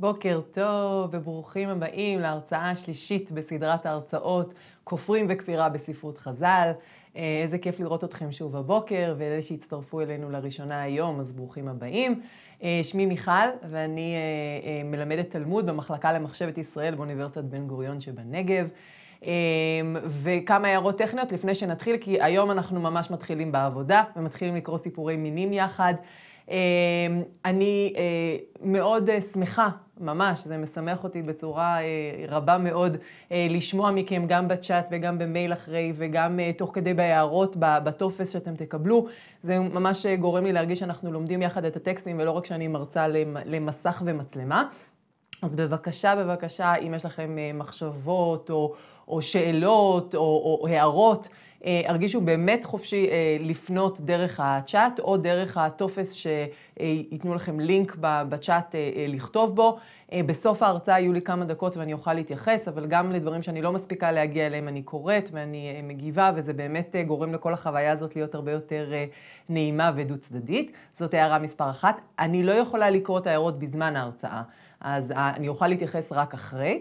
בוקר טוב וברוכים הבאים להרצאה השלישית בסדרת ההרצאות כופרים וכפירה בספרות חז"ל. אה, איזה כיף לראות אתכם שוב הבוקר, ואלה שהצטרפו אלינו לראשונה היום, אז ברוכים הבאים. אה, שמי מיכל, ואני אה, מלמדת תלמוד במחלקה למחשבת ישראל באוניברסיטת בן גוריון שבנגב. וכמה הערות טכניות לפני שנתחיל, כי היום אנחנו ממש מתחילים בעבודה, ומתחילים לקרוא סיפורי מינים יחד. אמ, אני אה, מאוד אה, שמחה, ממש, זה משמח אותי בצורה אה, רבה מאוד לשמוע מכם גם בצ'אט וגם במייל אחרי וגם תוך כדי בהערות בטופס שאתם תקבלו. זה ממש גורם לי להרגיש שאנחנו לומדים יחד את הטקסטים ולא רק שאני מרצה למסך ומצלמה. אז בבקשה, בבקשה, אם יש לכם מחשבות או, או שאלות או, או הערות, אה, הרגישו באמת חופשי אה, לפנות דרך הצ'אט או דרך הטופס שייתנו לכם לינק בצ'אט אה, לכתוב בו. בסוף ההרצאה יהיו לי כמה דקות ואני אוכל להתייחס, אבל גם לדברים שאני לא מספיקה להגיע אליהם אני קוראת ואני מגיבה, וזה באמת גורם לכל החוויה הזאת להיות הרבה יותר נעימה ודו-צדדית. זאת הערה מספר אחת. אני לא יכולה לקרוא את ההערות בזמן ההרצאה, אז אני אוכל להתייחס רק אחרי.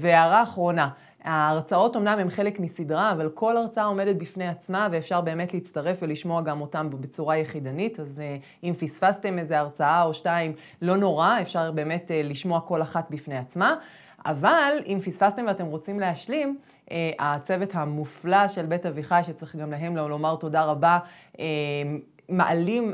והערה אחרונה, ההרצאות אומנם הן חלק מסדרה, אבל כל הרצאה עומדת בפני עצמה ואפשר באמת להצטרף ולשמוע גם אותם בצורה יחידנית, אז אה, אם פספסתם איזה הרצאה או שתיים, לא נורא, אפשר באמת אה, לשמוע כל אחת בפני עצמה. אבל אם פספסתם ואתם רוצים להשלים, אה, הצוות המופלא של בית אביחי, שצריך גם להם לומר תודה רבה, מעלים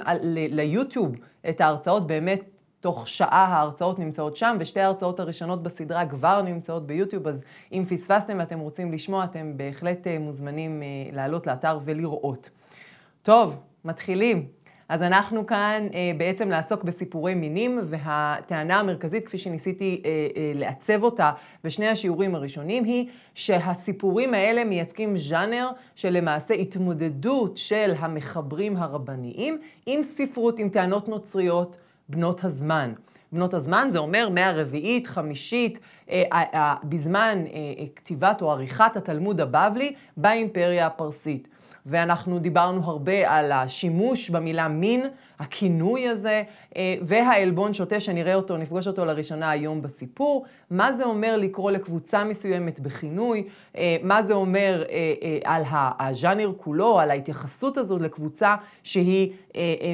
ליוטיוב את ההרצאות באמת תוך שעה ההרצאות נמצאות שם, ושתי ההרצאות הראשונות בסדרה כבר נמצאות ביוטיוב, אז אם פספסתם ואתם רוצים לשמוע, אתם בהחלט אה, מוזמנים אה, לעלות לאתר ולראות. טוב, מתחילים. אז אנחנו כאן אה, בעצם לעסוק בסיפורי מינים, והטענה המרכזית, כפי שניסיתי אה, אה, לעצב אותה בשני השיעורים הראשונים, היא שהסיפורים האלה מייצגים ז'אנר שלמעשה התמודדות של המחברים הרבניים עם ספרות, עם טענות נוצריות. בנות הזמן. בנות הזמן זה אומר מהרביעית, חמישית, אה, בזמן אה, אה, כתיבת או עריכת התלמוד הבבלי באימפריה הפרסית. ואנחנו דיברנו הרבה על השימוש במילה מין, הכינוי הזה, אה, והעלבון שוטה שנראה אותו, נפגוש אותו לראשונה היום בסיפור. מה זה אומר לקרוא לקבוצה מסוימת בכינוי? אה, מה זה אומר אה, על הז'אנר כולו, על ההתייחסות הזו לקבוצה שהיא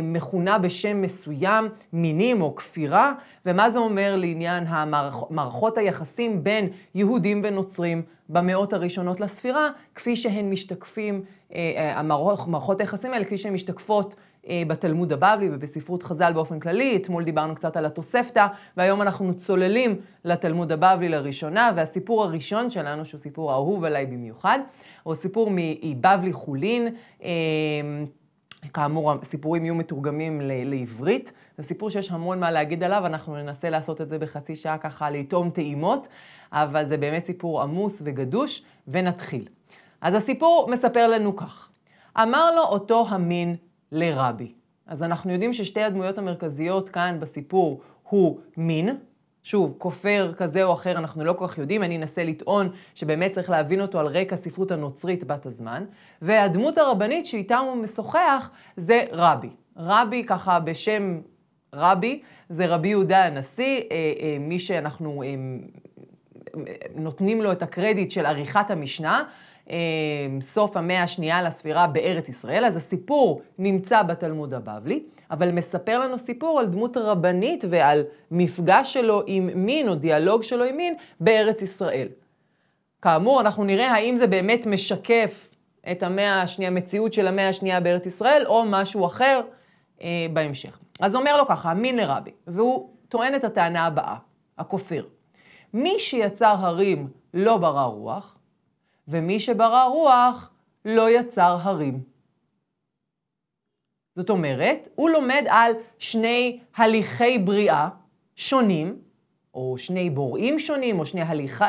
מכונה בשם מסוים, מינים או כפירה? ומה זה אומר לעניין המערכות היחסים בין יהודים ונוצרים? במאות הראשונות לספירה, כפי שהן משתקפים, אה, אה, המערכות, מערכות היחסים האלה, כפי שהן משתקפות אה, בתלמוד הבבלי ובספרות חז"ל באופן כללי. אתמול דיברנו קצת על התוספתא, והיום אנחנו צוללים לתלמוד הבבלי לראשונה, והסיפור הראשון שלנו, שהוא סיפור אהוב עליי במיוחד, הוא סיפור מבבלי חולין. אמ, כאמור, הסיפורים יהיו מתורגמים לעברית. זה סיפור שיש המון מה להגיד עליו, אנחנו ננסה לעשות את זה בחצי שעה ככה לטעום טעימות. אבל זה באמת סיפור עמוס וגדוש, ונתחיל. אז הסיפור מספר לנו כך: אמר לו אותו המין לרבי. אז אנחנו יודעים ששתי הדמויות המרכזיות כאן בסיפור הוא מין, שוב, כופר כזה או אחר, אנחנו לא כל כך יודעים, אני אנסה לטעון שבאמת צריך להבין אותו על רקע הספרות הנוצרית בת הזמן. והדמות הרבנית שאיתה הוא משוחח זה רבי. רבי, ככה בשם רבי, זה רבי יהודה הנשיא, אה, אה, מי שאנחנו אה, נותנים לו את הקרדיט של עריכת המשנה, אה, סוף המאה השנייה לספירה בארץ ישראל, אז הסיפור נמצא בתלמוד הבבלי, אבל מספר לנו סיפור על דמות רבנית ועל מפגש שלו עם מין או דיאלוג שלו עם מין בארץ ישראל. כאמור, אנחנו נראה האם זה באמת משקף את המאה השנייה, המציאות של המאה השנייה בארץ ישראל, או משהו אחר אה, בהמשך. אז אומר לו ככה, מין לרבי, והוא טוען את הטענה הבאה, הכופיר. מי שיצר הרים לא ברא רוח, ומי שברא רוח לא יצר הרים. זאת אומרת, הוא לומד על שני הליכי בריאה שונים, או שני בוראים שונים, או שני הליכי,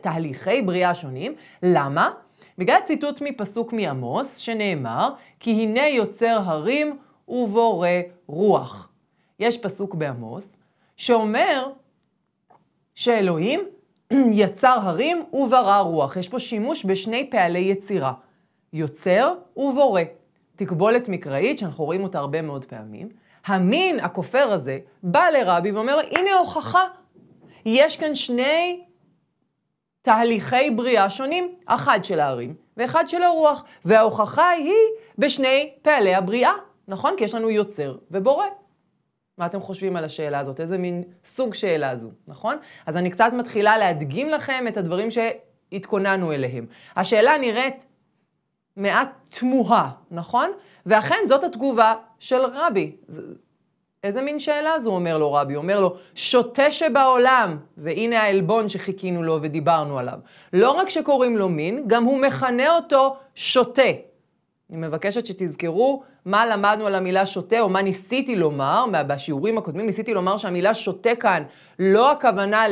תהליכי בריאה שונים. למה? בגלל ציטוט מפסוק מעמוס, שנאמר, כי הנה יוצר הרים ובורא רוח. יש פסוק בעמוס שאומר שאלוהים יצר הרים וברא רוח. יש פה שימוש בשני פעלי יצירה, יוצר ובורא. תקבולת מקראית, שאנחנו רואים אותה הרבה מאוד פעמים. המין הכופר הזה בא לרבי ואומר לו, הנה הוכחה. יש כאן שני תהליכי בריאה שונים, אחד של ההרים ואחד של הרוח, וההוכחה היא בשני פעלי הבריאה, נכון? כי יש לנו יוצר ובורא. מה אתם חושבים על השאלה הזאת? איזה מין סוג שאלה זו, נכון? אז אני קצת מתחילה להדגים לכם את הדברים שהתכוננו אליהם. השאלה נראית מעט תמוהה, נכון? ואכן זאת התגובה של רבי. איזה מין שאלה זו, אומר לו רבי? אומר לו, שוטה שבעולם, והנה העלבון שחיכינו לו ודיברנו עליו. לא רק שקוראים לו מין, גם הוא מכנה אותו שוטה. אני מבקשת שתזכרו מה למדנו על המילה שותה, או מה ניסיתי לומר, בשיעורים הקודמים ניסיתי לומר שהמילה שותה כאן לא הכוונה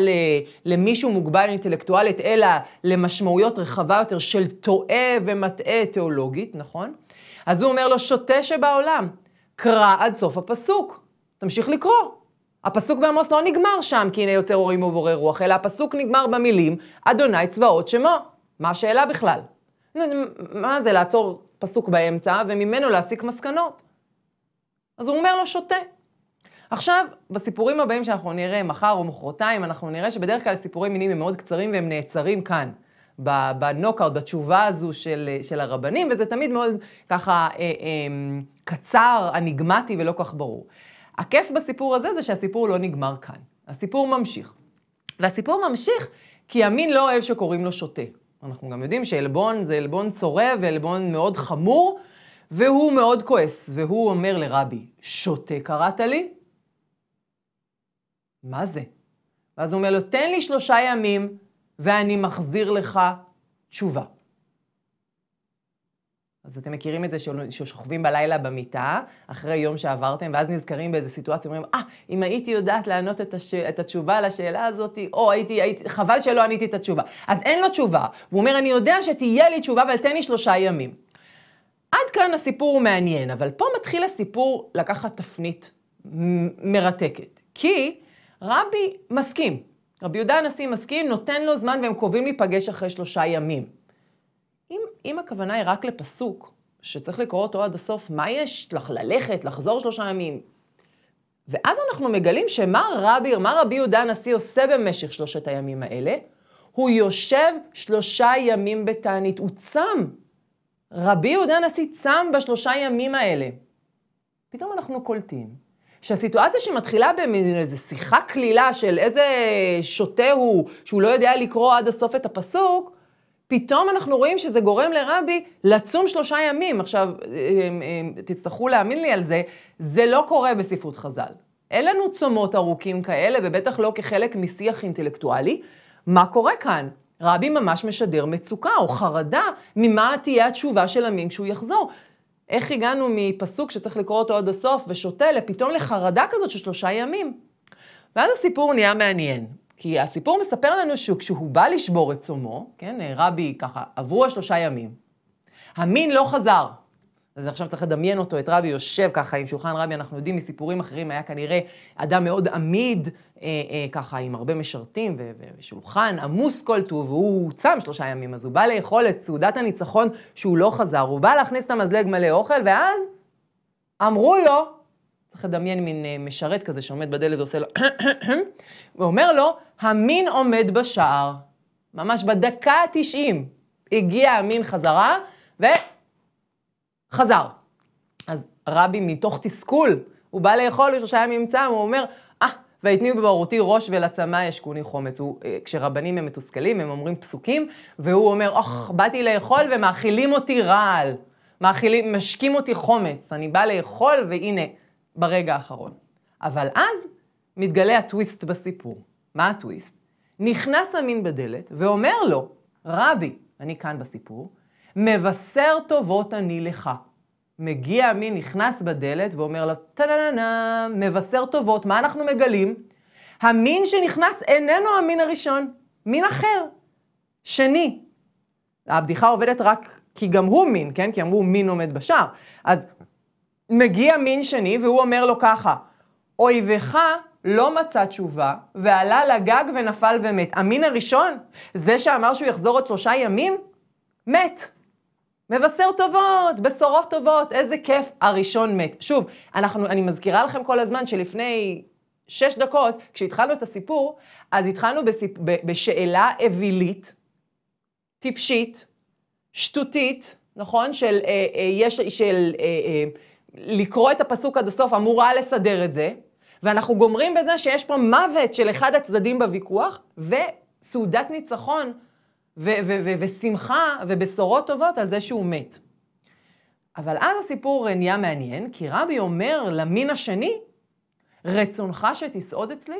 למישהו מוגבל אינטלקטואלית, אלא למשמעויות רחבה יותר של טועה ומטעה תיאולוגית, נכון? אז הוא אומר לו, שותה שבעולם, קרא עד סוף הפסוק, תמשיך לקרוא. הפסוק בעמוס לא נגמר שם, כי הנה יוצר הורים ובורא רוח, אלא הפסוק נגמר במילים, אדוני צבאות שמו. מה השאלה בכלל? מה זה לעצור פסוק באמצע, וממנו להסיק מסקנות. אז הוא אומר לו, שותה. עכשיו, בסיפורים הבאים שאנחנו נראה, מחר או מחרתיים, אנחנו נראה שבדרך כלל סיפורי מינים הם מאוד קצרים והם נעצרים כאן, בנוקאוט, בתשובה הזו של, של הרבנים, וזה תמיד מאוד ככה אה, אה, קצר, אניגמטי ולא כך ברור. הכיף בסיפור הזה זה שהסיפור לא נגמר כאן. הסיפור ממשיך. והסיפור ממשיך כי המין לא אוהב שקוראים לו שותה. אנחנו גם יודעים שעלבון זה עלבון צורב ועלבון מאוד חמור, והוא מאוד כועס, והוא אומר לרבי, שותה קראת לי? מה זה? ואז הוא אומר לו, תן לי שלושה ימים ואני מחזיר לך תשובה. אז אתם מכירים את זה ששוכבים בלילה במיטה, אחרי יום שעברתם, ואז נזכרים באיזה סיטואציה, אומרים, אה, ah, אם הייתי יודעת לענות את, הש... את התשובה לשאלה הזאת, או הייתי, הייתי, חבל שלא עניתי את התשובה. אז אין לו תשובה, והוא אומר, אני יודע שתהיה לי תשובה, אבל תן לי שלושה ימים. עד כאן הסיפור הוא מעניין, אבל פה מתחיל הסיפור לקחת תפנית מרתקת. כי רבי מסכים, רבי יהודה הנשיא מסכים, נותן לו זמן והם קובעים להיפגש אחרי שלושה ימים. אם, אם הכוונה היא רק לפסוק, שצריך לקרוא אותו עד הסוף, מה יש לך ללכת, לחזור שלושה ימים? ואז אנחנו מגלים שמה רבי, מה רבי יהודה הנשיא עושה במשך שלושת הימים האלה? הוא יושב שלושה ימים בתענית, הוא צם. רבי יהודה הנשיא צם בשלושה ימים האלה. פתאום אנחנו קולטים שהסיטואציה שמתחילה במין איזו שיחה קלילה של איזה שוטה הוא, שהוא לא יודע לקרוא עד הסוף את הפסוק, פתאום אנחנו רואים שזה גורם לרבי לצום שלושה ימים. עכשיו, תצטרכו להאמין לי על זה, זה לא קורה בספרות חז"ל. אין לנו צומות ארוכים כאלה, ובטח לא כחלק משיח אינטלקטואלי. מה קורה כאן? רבי ממש משדר מצוקה או חרדה ממה תהיה התשובה של המין כשהוא יחזור. איך הגענו מפסוק שצריך לקרוא אותו עד הסוף, ושותה, לפתאום לחרדה כזאת של שלושה ימים. ואז הסיפור נהיה מעניין. כי הסיפור מספר לנו שכשהוא בא לשבור את צומו, כן, אה, רבי ככה, עברו השלושה ימים, המין לא חזר. אז עכשיו צריך לדמיין אותו, את רבי יושב ככה עם שולחן רבי, אנחנו יודעים מסיפורים אחרים, היה כנראה אדם מאוד עמיד, אה, אה, ככה עם הרבה משרתים, ושולחן עמוס כל טוב, והוא צם שלושה ימים, אז הוא בא לאכול את סעודת הניצחון שהוא לא חזר, הוא בא להכניס את המזלג מלא אוכל, ואז אמרו לו, צריך לדמיין מין אה, משרת כזה שעומד בדלת ועושה לו, ואומר לו, המין עומד בשער. ממש בדקה ה-90 הגיע המין חזרה, וחזר. אז רבי מתוך תסכול, הוא בא לאכול לשלושה ימים צם, הוא אומר, אה, ah, ויתניעו בברותי ראש ולצמא ישקוני חומץ. הוא, אה, כשרבנים הם מתוסכלים, הם אומרים פסוקים, והוא אומר, אוח, oh, באתי לאכול ומאכילים אותי רעל. מאכילים, משקים אותי חומץ. אני בא לאכול, והנה, ברגע האחרון. אבל אז מתגלה הטוויסט בסיפור. מה הטוויסט? נכנס המין בדלת ואומר לו, רבי, אני כאן בסיפור, מבשר טובות אני לך. מגיע המין, נכנס בדלת ואומר לו, טה-נה-נה, מבשר טובות, מה אנחנו מגלים? המין שנכנס איננו המין הראשון, מין אחר, שני. הבדיחה עובדת רק כי גם הוא מין, כן? כי אמרו מין עומד בשער. אז מגיע מין שני והוא אומר לו ככה, אויבך לא מצא תשובה, ועלה לגג ונפל ומת. המין הראשון, זה שאמר שהוא יחזור עוד שלושה ימים, מת. מבשר טובות, בשורות טובות, איזה כיף, הראשון מת. שוב, אנחנו, אני מזכירה לכם כל הזמן שלפני שש דקות, כשהתחלנו את הסיפור, אז התחלנו בסיפ... בשאלה אווילית, טיפשית, שטותית, נכון? של, אה, אה, יש, של אה, אה, לקרוא את הפסוק עד הסוף אמורה לסדר את זה. ואנחנו גומרים בזה שיש פה מוות של אחד הצדדים בוויכוח, וסעודת ניצחון, ושמחה, ובשורות טובות על זה שהוא מת. אבל אז הסיפור נהיה מעניין, כי רבי אומר למין השני, רצונך שתסעוד אצלי?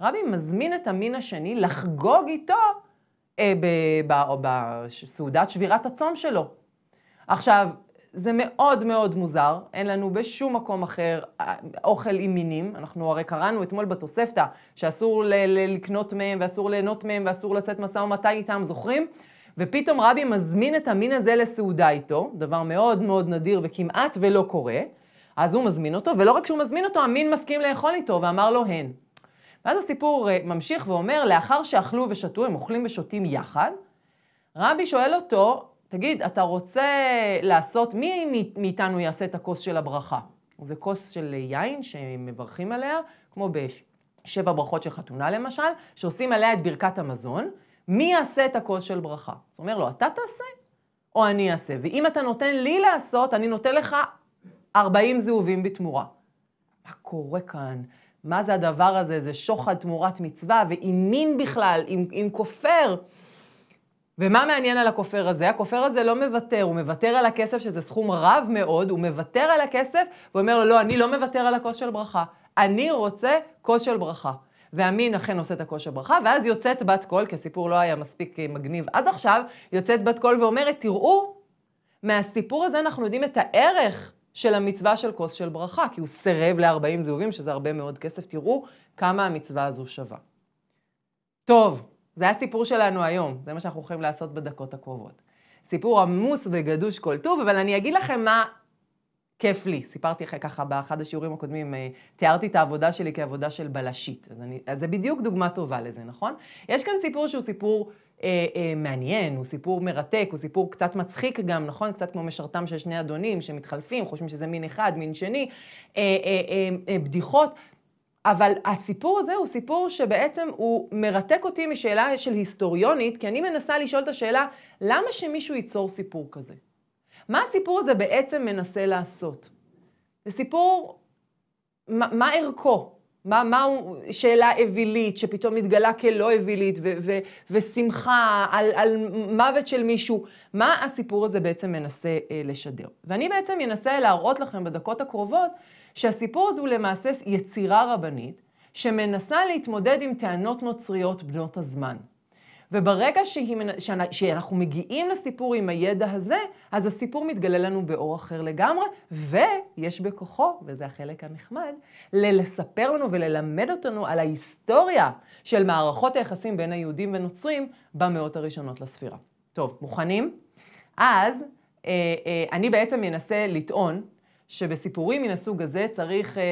רבי מזמין את המין השני לחגוג איתו אה, בסעודת שבירת הצום שלו. עכשיו, זה מאוד מאוד מוזר, אין לנו בשום מקום אחר אה, אוכל עם מינים. אנחנו הרי קראנו אתמול בתוספתא שאסור ל- ל- לקנות מהם ואסור ליהנות מהם ואסור לשאת משא ומתן איתם, זוכרים? ופתאום רבי מזמין את המין הזה לסעודה איתו, דבר מאוד מאוד נדיר וכמעט ולא קורה. אז הוא מזמין אותו, ולא רק שהוא מזמין אותו, המין מסכים לאכול איתו, ואמר לו הן. ואז הסיפור אה, ממשיך ואומר, לאחר שאכלו ושתו, הם אוכלים ושותים יחד, רבי שואל אותו, תגיד, אתה רוצה לעשות, מי מאיתנו יעשה את הכוס של הברכה? זה כוס של יין שמברכים עליה, כמו בשבע ברכות של חתונה למשל, שעושים עליה את ברכת המזון, מי יעשה את הכוס של ברכה? זאת אומרת לו, לא, אתה תעשה או אני אעשה? ואם אתה נותן לי לעשות, אני נותן לך 40 זהובים בתמורה. מה קורה כאן? מה זה הדבר הזה? זה שוחד תמורת מצווה, ועם מין בכלל, עם, עם כופר. ומה מעניין על הכופר הזה? הכופר הזה לא מוותר, הוא מוותר על הכסף, שזה סכום רב מאוד, הוא מוותר על הכסף, ואומר לו, לא, אני לא מוותר על הכוס של ברכה. אני רוצה כוס של ברכה. והמין אכן עושה את הכוס של ברכה, ואז יוצאת בת קול, כי הסיפור לא היה מספיק אה, מגניב עד עכשיו, יוצאת בת קול ואומרת, תראו, מהסיפור הזה אנחנו יודעים את הערך של המצווה של כוס של ברכה, כי הוא סירב ל-40 זהובים, שזה הרבה מאוד כסף, תראו כמה המצווה הזו שווה. טוב, זה הסיפור שלנו היום, זה מה שאנחנו הולכים לעשות בדקות הקרובות. סיפור עמוס וגדוש כל טוב, אבל אני אגיד לכם מה כיף לי. סיפרתי לך ככה באחד השיעורים הקודמים, אה, תיארתי את העבודה שלי כעבודה של בלשית. אז, אני, אז זה בדיוק דוגמה טובה לזה, נכון? יש כאן סיפור שהוא סיפור אה, אה, מעניין, הוא סיפור מרתק, הוא סיפור קצת מצחיק גם, נכון? קצת כמו משרתם של שני אדונים שמתחלפים, חושבים שזה מין אחד, מין שני, אה, אה, אה, אה, בדיחות, אבל הסיפור הזה הוא סיפור שבעצם הוא מרתק אותי משאלה של היסטוריונית, כי אני מנסה לשאול את השאלה, למה שמישהו ייצור סיפור כזה? מה הסיפור הזה בעצם מנסה לעשות? זה סיפור, מה, מה ערכו? מה, מה הוא, שאלה אווילית שפתאום התגלה כלא אווילית ו, ו, ושמחה על, על מוות של מישהו, מה הסיפור הזה בעצם מנסה אה, לשדר? ואני בעצם אנסה להראות לכם בדקות הקרובות שהסיפור הזה הוא למעשה יצירה רבנית, שמנסה להתמודד עם טענות נוצריות בנות הזמן. וברגע שהיא, שאנחנו מגיעים לסיפור עם הידע הזה, אז הסיפור מתגלה לנו באור אחר לגמרי, ויש בכוחו, וזה החלק הנחמד, לספר לנו וללמד אותנו על ההיסטוריה של מערכות היחסים בין היהודים ונוצרים במאות הראשונות לספירה. טוב, מוכנים? אז אה, אה, אני בעצם אנסה לטעון שבסיפורים מן הסוג הזה צריך אה,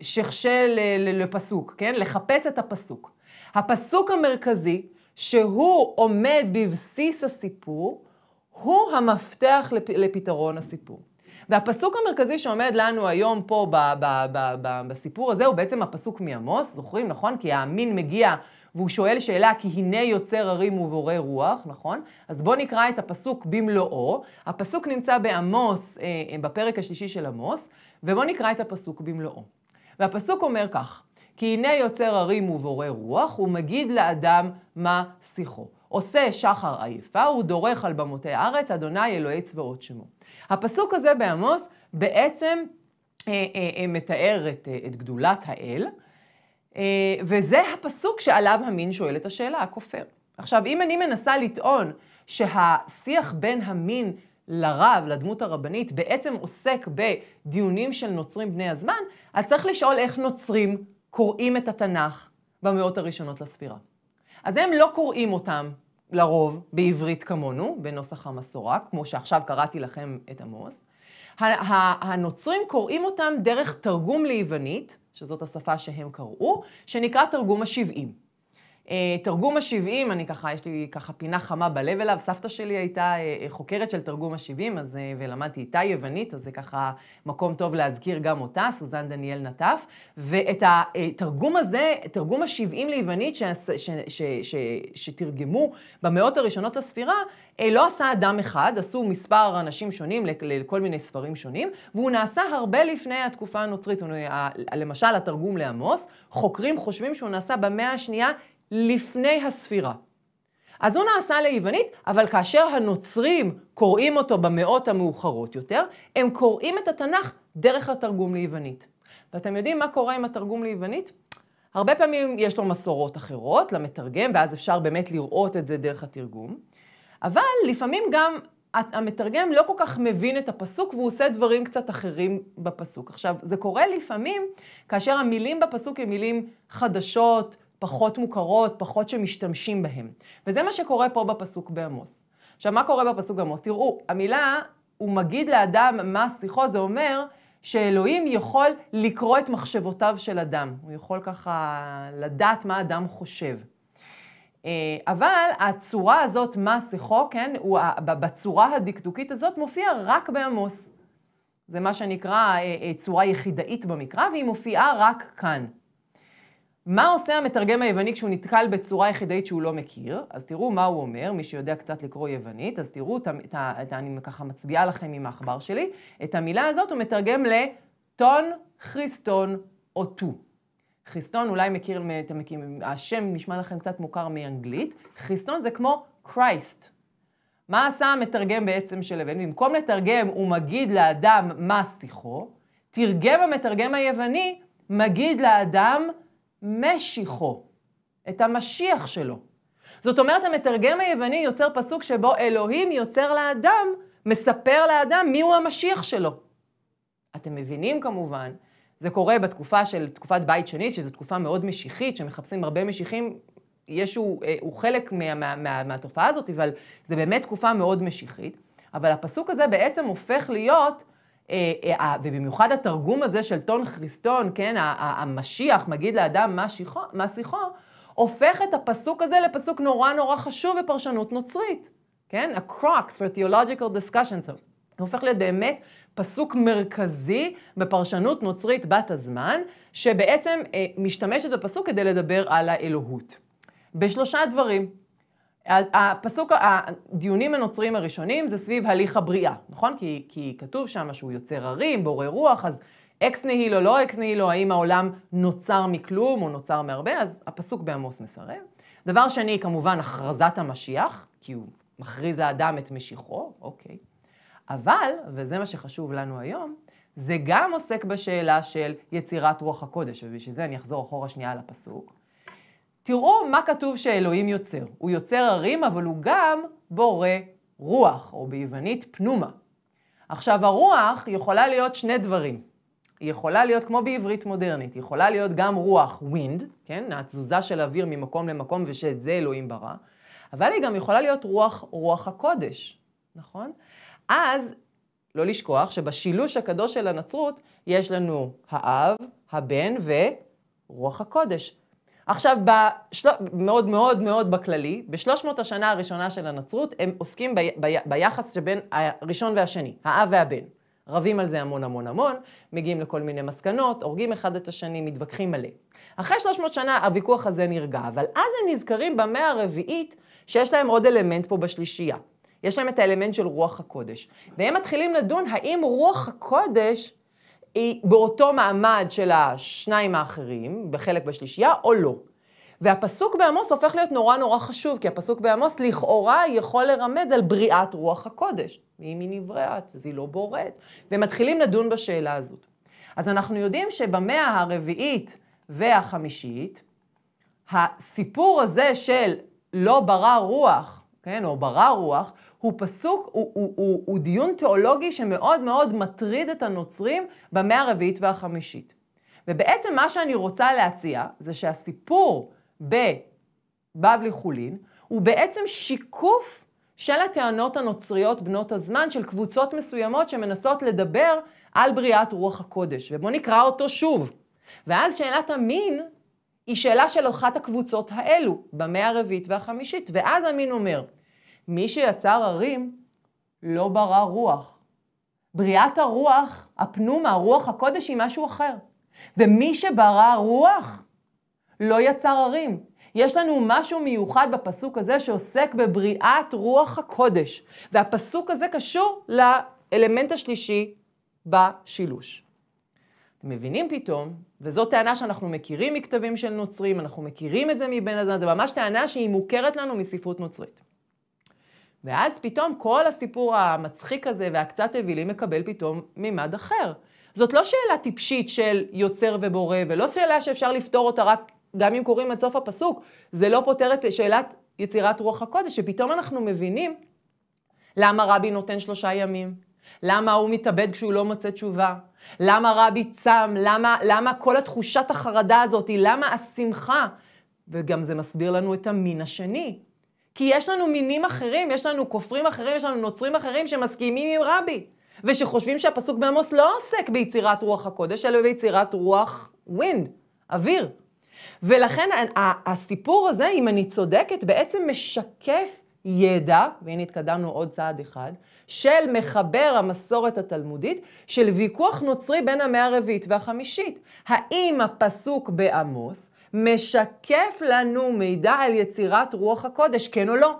שכשל אה, לפסוק, כן? לחפש את הפסוק. הפסוק המרכזי, שהוא עומד בבסיס הסיפור, הוא המפתח לפ, לפתרון הסיפור. והפסוק המרכזי שעומד לנו היום פה ב, ב, ב, ב, בסיפור הזה הוא בעצם הפסוק מעמוס, זוכרים, נכון? כי האמין מגיע והוא שואל שאלה, כי הנה יוצר הרים ובורא רוח, נכון? אז בואו נקרא את הפסוק במלואו. הפסוק נמצא בעמוס, אה, אה בפרק השלישי של עמוס, ובואו נקרא את הפסוק במלואו. והפסוק אומר כך, כי הנה יוצר הרים ובורא רוח, ומגיד לאדם מה שיחו. עושה שחר עייפה, הוא דורך על במותי הארץ, אדוני אלוהי צבאות שמו. הפסוק הזה בעמוס בעצם אה, אה, אה, מתאר את, אה, את גדולת האל, אה, וזה הפסוק שעליו המין שואל את השאלה, הכופר. עכשיו, אם אני מנסה לטעון שהשיח בין המין לרב, לדמות הרבנית, בעצם עוסק בדיונים של נוצרים בני הזמן, אז צריך לשאול איך נוצרים קוראים את התנ"ך במאות הראשונות לספירה. אז הם לא קוראים אותם לרוב בעברית כמונו, בנוסח המסורה, כמו שעכשיו קראתי לכם את עמוס. הנוצרים קוראים אותם דרך תרגום ליוונית, שזאת השפה שהם קראו, שנקרא תרגום השבעים. אה, תרגום ה-70, אני ככה, יש לי ככה פינה חמה בלב אליו, סבתא שלי הייתה אה, אה, חוקרת של תרגום ה-70, אז, ולמדתי איתה יוונית, אז זה ככה מקום טוב להזכיר גם אותה, סוזן דניאל נטף. ואת התרגום הזה, תרגום ה-70 ליוונית ש, ש, ש, ש, שתרגמו במאות הראשונות לספירה, לא עשה אדם אחד, עשו מספר אנשים שונים לכל מיני ספרים שונים, והוא נעשה הרבה לפני התקופה הנוצרית. למשל, התרגום לעמוס, חוקרים חושבים שהוא נעשה במאה השנייה לפני הספירה. אז הוא נעשה ליוונית, אבל כאשר הנוצרים קוראים אותו במאות המאוחרות יותר, הם קוראים את התנ"ך דרך התרגום ליוונית. ואתם יודעים מה קורה עם התרגום ליוונית? הרבה פעמים יש לו מסורות אחרות למתרגם, ואז אפשר באמת לראות את זה דרך התרגום. אבל לפעמים גם המתרגם לא כל כך מבין את הפסוק והוא עושה דברים קצת אחרים בפסוק. עכשיו, זה קורה לפעמים כאשר המילים בפסוק הן מילים חדשות, פחות מוכרות, פחות שמשתמשים בהן. וזה מה שקורה פה בפסוק בעמוס. עכשיו, מה קורה בפסוק בעמוס? תראו, המילה, הוא מגיד לאדם מה שיחו, זה אומר שאלוהים יכול לקרוא את מחשבותיו של אדם. הוא יכול ככה לדעת מה אדם חושב. אה, אבל הצורה הזאת, מה שיחו, כן, הוא, בצורה הדקדוקית הזאת מופיע רק בעמוס. זה מה שנקרא אה, אה, צורה יחידאית במקרא, והיא מופיעה רק כאן. מה עושה המתרגם היווני כשהוא נתקל בצורה יחידאית שהוא לא מכיר? אז תראו מה הוא אומר, מי שיודע קצת לקרוא יוונית, אז תראו, את, את, את, אני ככה מצביעה לכם עם העכבר שלי, את המילה הזאת הוא מתרגם לטון, חריסטון או טו. חריסטון אולי מכיר, אתם מכירים, השם נשמע לכם קצת מוכר מאנגלית, חריסטון זה כמו קרייסט. מה עשה המתרגם בעצם של לבן? במקום לתרגם הוא מגיד לאדם מה שיחו, תרגם המתרגם היווני, מגיד לאדם מה משיחו, את המשיח שלו. זאת אומרת, המתרגם היווני יוצר פסוק שבו אלוהים יוצר לאדם, מספר לאדם מיהו המשיח שלו. אתם מבינים כמובן, זה קורה בתקופה של תקופת בית שני, שזו תקופה מאוד משיחית, שמחפשים הרבה משיחים, ישו אה, הוא חלק מה, מה, מה, מהתופעה הזאת, אבל זו באמת תקופה מאוד משיחית. אבל הפסוק הזה בעצם הופך להיות אה, אה, אה, ובמיוחד התרגום הזה של טון חריסטון, כן, המשיח מגיד לאדם מה, שיחו, מה שיחו, הופך את הפסוק הזה לפסוק נורא נורא חשוב בפרשנות נוצרית, כן? A crux for theological discussion. זה הופך להיות באמת פסוק מרכזי בפרשנות נוצרית בת הזמן, שבעצם משתמשת בפסוק כדי לדבר על האלוהות. בשלושה דברים. הפסוק, הדיונים הנוצרים הראשונים זה סביב הליך הבריאה, נכון? כי, כי כתוב שם שהוא יוצר הרים, בורא רוח, אז אקס נהיל או לא אקס נהיל או האם העולם נוצר מכלום או נוצר מהרבה, אז הפסוק בעמוס מסרב. דבר שני, כמובן, הכרזת המשיח, כי הוא מכריז האדם את משיחו, אוקיי. אבל, וזה מה שחשוב לנו היום, זה גם עוסק בשאלה של יצירת רוח הקודש, ובשביל זה אני אחזור אחורה שנייה לפסוק. תראו מה כתוב שאלוהים יוצר. הוא יוצר הרים, אבל הוא גם בורא רוח, או ביוונית פנומה. עכשיו, הרוח יכולה להיות שני דברים. היא יכולה להיות כמו בעברית מודרנית, היא יכולה להיות גם רוח ווינד, כן? התזוזה של אוויר ממקום למקום ושאת זה אלוהים ברא, אבל היא גם יכולה להיות רוח, רוח הקודש, נכון? אז לא לשכוח שבשילוש הקדוש של הנצרות יש לנו האב, הבן ורוח הקודש. עכשיו, בשל... מאוד מאוד מאוד בכללי, בשלוש מאות השנה הראשונה של הנצרות, הם עוסקים ב... ב... ביחס שבין הראשון והשני, האב והבן. רבים על זה המון המון המון, מגיעים לכל מיני מסקנות, הורגים אחד את השני, מתווכחים מלא. אחרי 300 שנה הוויכוח הזה נרגע, אבל אז הם נזכרים במאה הרביעית שיש להם עוד אלמנט פה בשלישייה. יש להם את האלמנט של רוח הקודש. והם מתחילים לדון האם רוח הקודש היא באותו מעמד של השניים האחרים, בחלק בשלישייה, או לא. והפסוק בעמוס הופך להיות נורא נורא חשוב, כי הפסוק בעמוס לכאורה יכול לרמז על בריאת רוח הקודש. ואם היא נבראת, אז היא לא בוראת. ומתחילים לדון בשאלה הזאת. אז אנחנו יודעים שבמאה הרביעית והחמישית, הסיפור הזה של לא ברא רוח, כן, או ברא רוח, הוא פסוק, הוא, הוא, הוא, הוא דיון תיאולוגי שמאוד מאוד מטריד את הנוצרים במאה הרביעית והחמישית. ובעצם מה שאני רוצה להציע זה שהסיפור בבבלי חולין הוא בעצם שיקוף של הטענות הנוצריות בנות הזמן של קבוצות מסוימות שמנסות לדבר על בריאת רוח הקודש. ובואו נקרא אותו שוב. ואז שאלת המין היא שאלה של אחת הקבוצות האלו במאה הרביעית והחמישית. ואז המין אומר, מי שיצר הרים לא ברא רוח. בריאת הרוח, הפנומה, רוח הקודש היא משהו אחר. ומי שברא רוח לא יצר הרים. יש לנו משהו מיוחד בפסוק הזה שעוסק בבריאת רוח הקודש, והפסוק הזה קשור לאלמנט השלישי בשילוש. אתם מבינים פתאום, וזו טענה שאנחנו מכירים מכתבים של נוצרים, אנחנו מכירים את זה מבן אדם, זו ממש טענה שהיא מוכרת לנו מספרות נוצרית. ואז פתאום כל הסיפור המצחיק הזה והקצת אווילי מקבל פתאום מימד אחר. זאת לא שאלה טיפשית של יוצר ובורא, ולא שאלה שאפשר לפתור אותה רק גם אם קוראים עד סוף הפסוק. זה לא פותר את שאלת יצירת רוח הקודש, שפתאום אנחנו מבינים למה רבי נותן שלושה ימים, למה הוא מתאבד כשהוא לא מוצא תשובה, למה רבי צם, למה, למה כל התחושת החרדה הזאת, למה השמחה. וגם זה מסביר לנו את המין השני, כי יש לנו מינים אחרים, יש לנו כופרים אחרים, יש לנו נוצרים אחרים שמסכימים עם רבי, ושחושבים שהפסוק בעמוס לא עוסק ביצירת רוח הקודש, אלא ביצירת רוח ווינד, אוויר. ולכן הסיפור הזה, אם אני צודקת, בעצם משקף ידע, והנה התקדמנו עוד צעד אחד, של מחבר המסורת התלמודית, של ויכוח נוצרי בין המאה הרביעית והחמישית. האם הפסוק בעמוס משקף לנו מידע על יצירת רוח הקודש, כן או לא.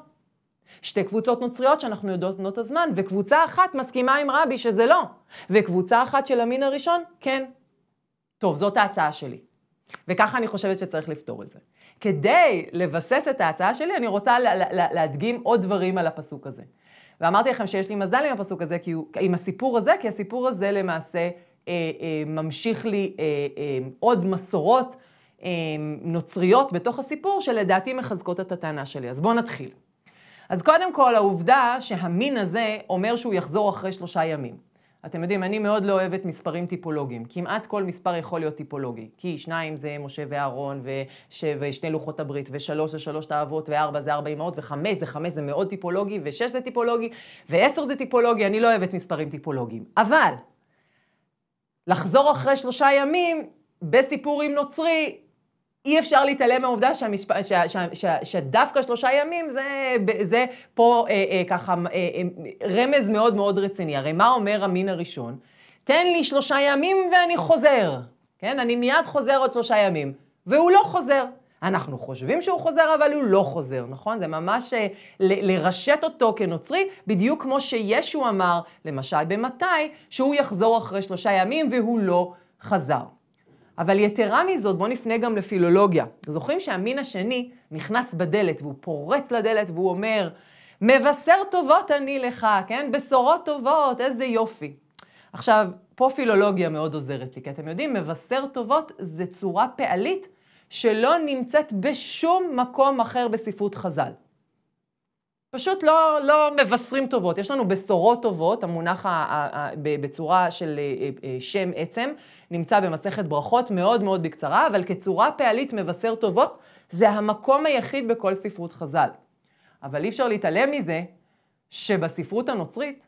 שתי קבוצות נוצריות שאנחנו יודעות בנות הזמן, וקבוצה אחת מסכימה עם רבי שזה לא, וקבוצה אחת של המין הראשון, כן. טוב, זאת ההצעה שלי. וככה אני חושבת שצריך לפתור את זה. כדי לבסס את ההצעה שלי, אני רוצה לה, לה, להדגים עוד דברים על הפסוק הזה. ואמרתי לכם שיש לי מזל עם הפסוק הזה, הוא, עם הסיפור הזה, כי הסיפור הזה למעשה אה, אה, ממשיך לי אה, אה, עוד מסורות אמ, נוצריות בתוך הסיפור שלדעתי מחזקות את הטענה שלי. אז בואו נתחיל. אז קודם כל העובדה שהמין הזה אומר שהוא יחזור אחרי שלושה ימים. אתם יודעים, אני מאוד לא אוהבת מספרים טיפולוגיים. כמעט כל מספר יכול להיות טיפולוגי. כי שניים זה משה ואהרון, וש... ושני לוחות הברית, ושלוש זה שלוש תאוות, וארבע זה ארבע אמהות, וחמש זה חמש זה מאוד טיפולוגי, ושש זה טיפולוגי, ועשר זה טיפולוגי, אני לא אוהבת מספרים טיפולוגיים. אבל, לחזור אחרי שלושה ימים בסיפור עם נוצרי, אי אפשר להתעלם מהעובדה שהמשפ... ש... ש... ש... שדווקא שלושה ימים זה, זה פה אה, אה, ככה אה, אה, רמז מאוד מאוד רציני. הרי מה אומר המין הראשון? תן לי שלושה ימים ואני חוזר. כן? אני מיד חוזר עוד שלושה ימים. והוא לא חוזר. אנחנו חושבים שהוא חוזר, אבל הוא לא חוזר, נכון? זה ממש אה, ל- לרשת אותו כנוצרי, בדיוק כמו שישו אמר, למשל במתי, שהוא יחזור אחרי שלושה ימים והוא לא חזר. אבל יתרה מזאת, בואו נפנה גם לפילולוגיה. זוכרים שהמין השני נכנס בדלת, והוא פורץ לדלת והוא אומר, מבשר טובות אני לך, כן? בשורות טובות, איזה יופי. עכשיו, פה פילולוגיה מאוד עוזרת לי, כי אתם יודעים, מבשר טובות זה צורה פעלית שלא נמצאת בשום מקום אחר בספרות חז"ל. פשוט לא, לא מבשרים טובות. יש לנו בשורות טובות, המונח ה, ה, ה, בצורה של אה, אה, אה, שם עצם, נמצא במסכת ברכות מאוד מאוד בקצרה, אבל כצורה פעלית מבשר טובות, זה המקום היחיד בכל ספרות חז"ל. אבל אי אפשר להתעלם מזה שבספרות הנוצרית,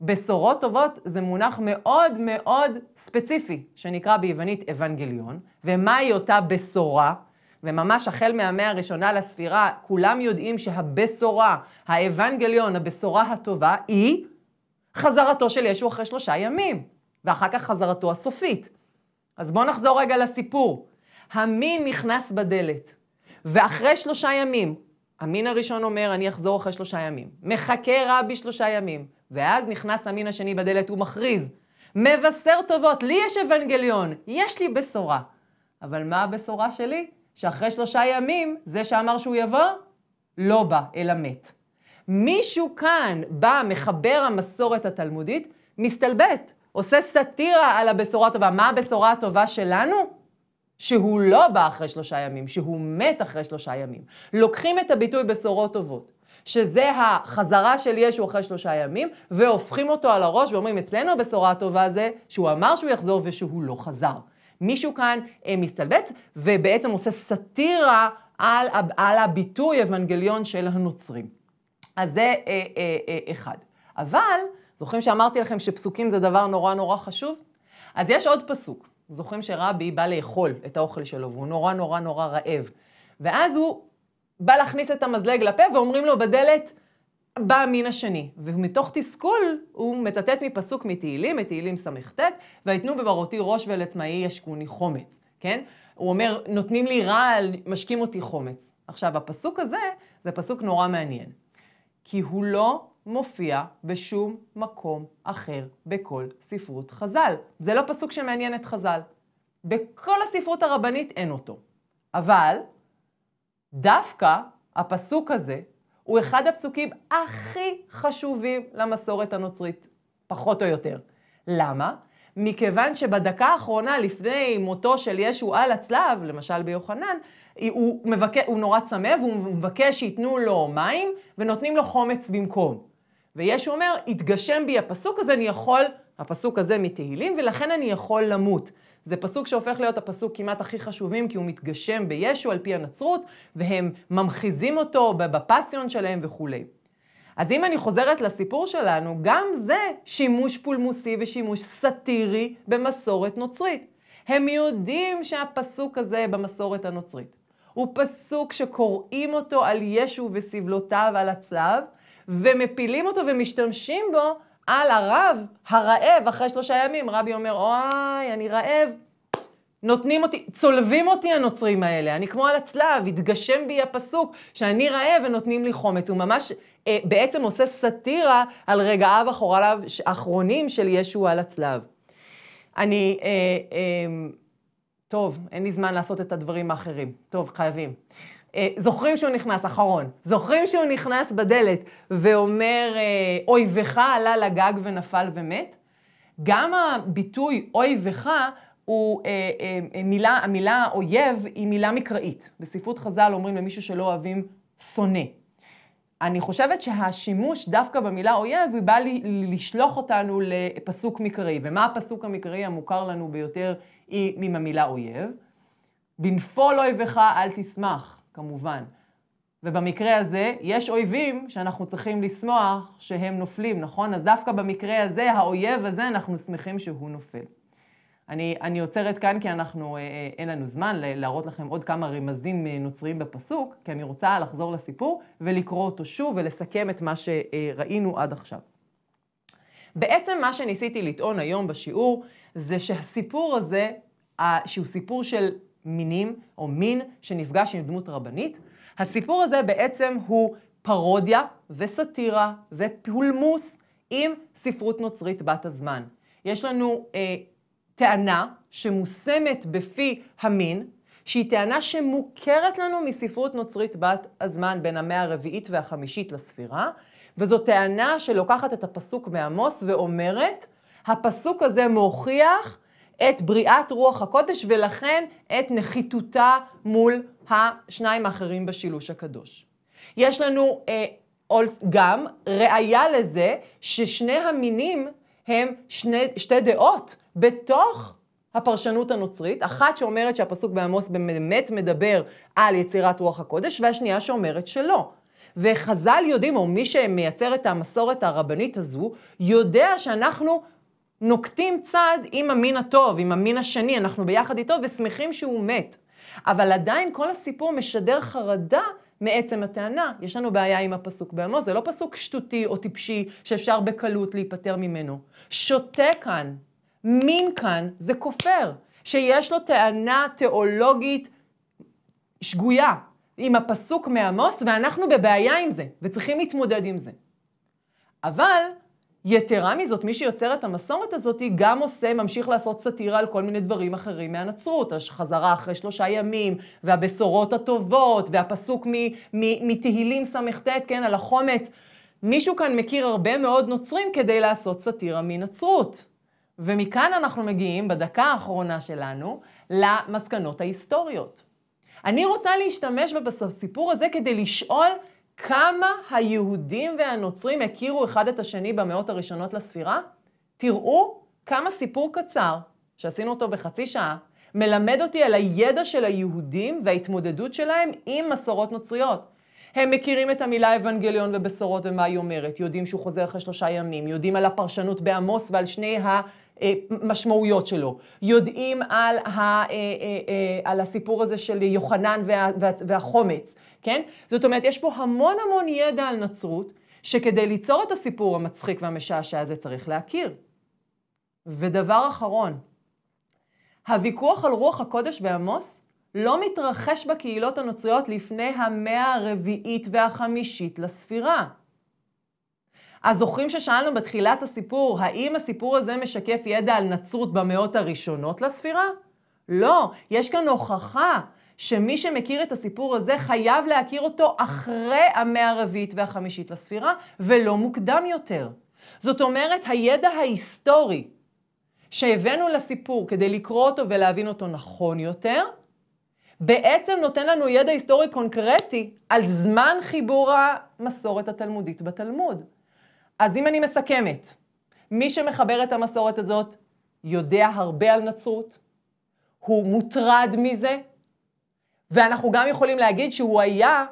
בשורות טובות זה מונח מאוד מאוד ספציפי, שנקרא ביוונית אבנגליון, ומהי אותה בשורה? וממש החל מהמאה הראשונה לספירה, כולם יודעים שהבשורה, האבנגליון, הבשורה הטובה, היא חזרתו של ישו אחרי שלושה ימים, ואחר כך חזרתו הסופית. אז בואו נחזור רגע לסיפור. המין נכנס בדלת, ואחרי שלושה ימים, המין הראשון אומר, אני אחזור אחרי שלושה ימים. מחכה רבי שלושה ימים, ואז נכנס המין השני בדלת מכריז, מבשר טובות, לי יש אבנגליון, יש לי בשורה. אבל מה הבשורה שלי? שאחרי שלושה ימים, זה שאמר שהוא יבוא, לא בא, אלא מת. מישהו כאן בא, מחבר המסורת התלמודית, מסתלבט, עושה סאטירה על הבשורה הטובה. מה הבשורה הטובה שלנו? שהוא לא בא אחרי שלושה ימים, שהוא מת אחרי שלושה ימים. לוקחים את הביטוי בשורות טובות, שזה החזרה של ישו אחרי שלושה ימים, והופכים אותו על הראש ואומרים, אצלנו הבשורה הטובה זה שהוא אמר שהוא יחזור ושהוא לא חזר. מישהו כאן אה, מסתלבט ובעצם עושה סאטירה על, על הביטוי אבנגליון של הנוצרים. אז זה אה, אה, אה, אחד. אבל, זוכרים שאמרתי לכם שפסוקים זה דבר נורא נורא חשוב? אז יש עוד פסוק. זוכרים שרבי בא לאכול את האוכל שלו, והוא נורא נורא נורא רעב. ואז הוא בא להכניס את המזלג לפה ואומרים לו בדלת, בא המין השני, ומתוך תסכול הוא מצטט מפסוק מתהילים, מתהילים סט, ויתנו בברותי ראש ואל עצמאי ישקוני חומץ, כן? הוא אומר, נותנים לי רעל, משקים אותי חומץ. עכשיו, הפסוק הזה, זה פסוק נורא מעניין, כי הוא לא מופיע בשום מקום אחר בכל ספרות חז"ל. זה לא פסוק שמעניין את חז"ל. בכל הספרות הרבנית אין אותו. אבל דווקא הפסוק הזה, הוא אחד הפסוקים הכי חשובים למסורת הנוצרית, פחות או יותר. למה? מכיוון שבדקה האחרונה לפני מותו של ישו על הצלב, למשל ביוחנן, הוא, מבק... הוא נורא צמא והוא מבקש שייתנו לו מים ונותנים לו חומץ במקום. וישו אומר, התגשם בי הפסוק הזה, אני יכול, הפסוק הזה מתהילים, ולכן אני יכול למות. זה פסוק שהופך להיות הפסוק כמעט הכי חשובים, כי הוא מתגשם בישו על פי הנצרות, והם ממחיזים אותו בפסיון שלהם וכולי. אז אם אני חוזרת לסיפור שלנו, גם זה שימוש פולמוסי ושימוש סאטירי במסורת נוצרית. הם יודעים שהפסוק הזה במסורת הנוצרית. הוא פסוק שקוראים אותו על ישו וסבלותיו על הצלב, ומפילים אותו ומשתמשים בו על הרב הרעב אחרי שלושה ימים. רבי אומר, אוי, אני רעב. נותנים אותי, צולבים אותי הנוצרים האלה, אני כמו על הצלב, התגשם בי הפסוק שאני רעב ונותנים לי חומץ. הוא ממש אה, בעצם עושה סאטירה על רגעיו האחרונים של ישו על הצלב. אני, אה, אה, טוב, אין לי זמן לעשות את הדברים האחרים. טוב, חייבים. אה, זוכרים שהוא נכנס אחרון, זוכרים שהוא נכנס בדלת ואומר, אה, אויבך עלה לגג ונפל ומת? גם הביטוי אויבך הוא אה, אה, אה, מילה, המילה אויב היא מילה מקראית. בספרות חז"ל אומרים למישהו שלא אוהבים, שונא. אני חושבת שהשימוש דווקא במילה אויב, היא באה לי, לשלוח אותנו לפסוק מקראי. ומה הפסוק המקראי המוכר לנו ביותר היא עם המילה אויב? בנפול אויבך אל תשמח. כמובן. ובמקרה הזה, יש אויבים שאנחנו צריכים לשמוח שהם נופלים, נכון? אז דווקא במקרה הזה, האויב הזה, אנחנו שמחים שהוא נופל. אני, אני עוצרת כאן כי אנחנו, אה, אה, אין לנו זמן להראות לכם עוד כמה רמזים אה, נוצריים בפסוק, כי אני רוצה לחזור לסיפור ולקרוא אותו שוב ולסכם את מה שראינו עד עכשיו. בעצם מה שניסיתי לטעון היום בשיעור זה שהסיפור הזה, שהוא סיפור של מינים או מין שנפגש עם דמות רבנית. הסיפור הזה בעצם הוא פרודיה וסאטירה ופולמוס עם ספרות נוצרית בת הזמן. יש לנו אה, טענה שמושמת בפי המין, שהיא טענה שמוכרת לנו מספרות נוצרית בת הזמן בין המאה הרביעית והחמישית לספירה, וזו טענה שלוקחת את הפסוק מעמוס ואומרת, הפסוק הזה מוכיח את בריאת רוח הקודש ולכן את נחיתותה מול השניים האחרים בשילוש הקדוש. יש לנו אה, גם ראיה לזה ששני המינים הם שני, שתי דעות בתוך הפרשנות הנוצרית, אחת שאומרת שהפסוק בעמוס באמת מדבר על יצירת רוח הקודש, והשנייה שאומרת שלא. וחז"ל יודעים, או מי שמייצר את המסורת הרבנית הזו, יודע שאנחנו נוקטים צד עם המין הטוב, עם המין השני, אנחנו ביחד איתו ושמחים שהוא מת. אבל עדיין כל הסיפור משדר חרדה מעצם הטענה. יש לנו בעיה עם הפסוק בעמוס, זה לא פסוק שטותי או טיפשי שאפשר בקלות להיפטר ממנו. שותה כאן, מין כאן, זה כופר, שיש לו טענה תיאולוגית שגויה עם הפסוק מעמוס, ואנחנו בבעיה עם זה, וצריכים להתמודד עם זה. אבל יתרה מזאת, מי שיוצר את המסורת הזאת גם עושה, ממשיך לעשות סאטירה על כל מיני דברים אחרים מהנצרות. החזרה אחרי שלושה ימים, והבשורות הטובות, והפסוק מתהילים סט, כן, על החומץ. מישהו כאן מכיר הרבה מאוד נוצרים כדי לעשות סאטירה מנצרות. ומכאן אנחנו מגיעים, בדקה האחרונה שלנו, למסקנות ההיסטוריות. אני רוצה להשתמש בסיפור הזה כדי לשאול כמה היהודים והנוצרים הכירו אחד את השני במאות הראשונות לספירה? תראו כמה סיפור קצר, שעשינו אותו בחצי שעה, מלמד אותי על הידע של היהודים וההתמודדות שלהם עם מסורות נוצריות. הם מכירים את המילה אבנגליון ובשורות ומה היא אומרת, יודעים שהוא חוזר אחרי שלושה ימים, יודעים על הפרשנות בעמוס ועל שני המשמעויות שלו, יודעים על, ה, אה, אה, אה, על הסיפור הזה של יוחנן וה, וה, והחומץ. כן? זאת אומרת, יש פה המון המון ידע על נצרות, שכדי ליצור את הסיפור המצחיק והמשעשע הזה צריך להכיר. ודבר אחרון, הוויכוח על רוח הקודש ועמוס לא מתרחש בקהילות הנוצריות לפני המאה הרביעית והחמישית לספירה. אז זוכרים ששאלנו בתחילת הסיפור, האם הסיפור הזה משקף ידע על נצרות במאות הראשונות לספירה? לא, יש כאן הוכחה שמי שמכיר את הסיפור הזה חייב להכיר אותו אחרי המאה הרביעית והחמישית לספירה, ולא מוקדם יותר. זאת אומרת, הידע ההיסטורי שהבאנו לסיפור כדי לקרוא אותו ולהבין אותו נכון יותר, בעצם נותן לנו ידע היסטורי קונקרטי על זמן חיבור המסורת התלמודית בתלמוד. אז אם אני מסכמת, מי שמחבר את המסורת הזאת יודע הרבה על נצרות, הוא מוטרד מזה, ואנחנו גם יכולים להגיד שהוא היה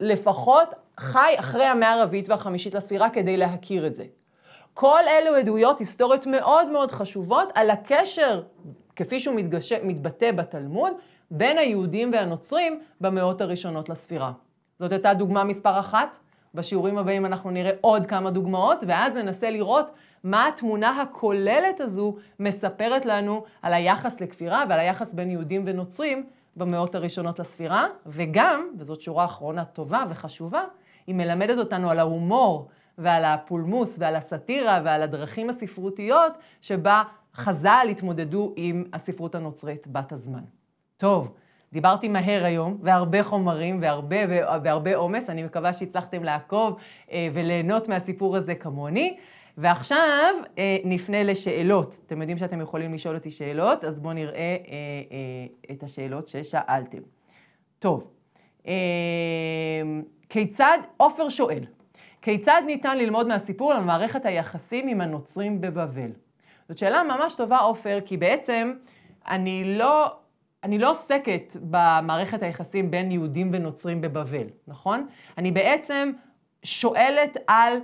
לפחות חי אחרי המאה הרביעית והחמישית לספירה כדי להכיר את זה. כל אלו עדויות היסטוריות מאוד מאוד חשובות על הקשר, כפי שהוא מתגש... מתבטא בתלמוד, בין היהודים והנוצרים במאות הראשונות לספירה. זאת הייתה דוגמה מספר אחת. בשיעורים הבאים אנחנו נראה עוד כמה דוגמאות, ואז ננסה לראות מה התמונה הכוללת הזו מספרת לנו על היחס לכפירה ועל היחס בין יהודים ונוצרים במאות הראשונות לספירה, וגם, וזאת שורה אחרונה טובה וחשובה, היא מלמדת אותנו על ההומור ועל הפולמוס ועל הסאטירה ועל הדרכים הספרותיות שבה חז"ל התמודדו עם הספרות הנוצרית בת הזמן. טוב, דיברתי מהר היום, והרבה חומרים והרבה, והרבה עומס, אני מקווה שהצלחתם לעקוב אה, וליהנות מהסיפור הזה כמוני. ועכשיו אה, נפנה לשאלות. אתם יודעים שאתם יכולים לשאול אותי שאלות, אז בואו נראה אה, אה, את השאלות ששאלתם. טוב, אה, כיצד, עופר שואל, כיצד ניתן ללמוד מהסיפור על מערכת היחסים עם הנוצרים בבבל? זאת שאלה ממש טובה, עופר, כי בעצם אני לא, אני לא עוסקת במערכת היחסים בין יהודים ונוצרים בבבל, נכון? אני בעצם שואלת על